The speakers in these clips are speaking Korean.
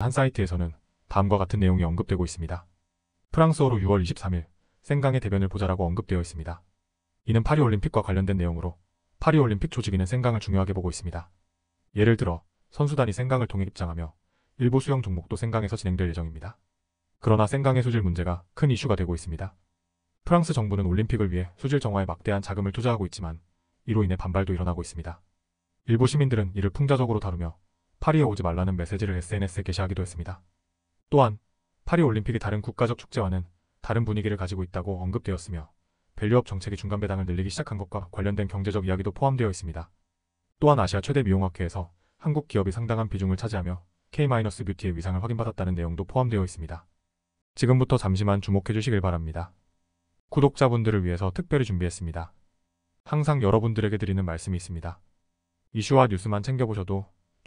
한 사이트에서는 다음과 같은 내용이 언급되고 있습니다. 프랑스어로 6월 23일 생강의 대변을 보자라고 언급되어 있습니다. 이는 파리올림픽과 관련된 내용으로 파리올림픽 조직위는 생강을 중요하게 보고 있습니다. 예를 들어 선수단이 생강을 통해 입장하며 일부 수영 종목도 생강에서 진행될 예정입니다. 그러나 생강의 수질 문제가 큰 이슈가 되고 있습니다. 프랑스 정부는 올림픽을 위해 수질 정화에 막대한 자금을 투자하고 있지만 이로 인해 반발도 일어나고 있습니다. 일부 시민들은 이를 풍자적으로 다루며 파리에 오지 말라는 메시지를 SNS에 게시하기도 했습니다. 또한 파리 올림픽이 다른 국가적 축제와는 다른 분위기를 가지고 있다고 언급되었으며 밸류업 정책이 중간 배당을 늘리기 시작한 것과 관련된 경제적 이야기도 포함되어 있습니다. 또한 아시아 최대 미용학회에서 한국 기업이 상당한 비중을 차지하며 K-뷰티의 위상을 확인받았다는 내용도 포함되어 있습니다. 지금부터 잠시만 주목해 주시길 바랍니다. 구독자분들을 위해서 특별히 준비했습니다. 항상 여러분들에게 드리는 말씀이 있습니다. 이슈와 뉴스만 챙겨보셔도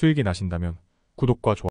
수익이 나신다면 구독과 좋아요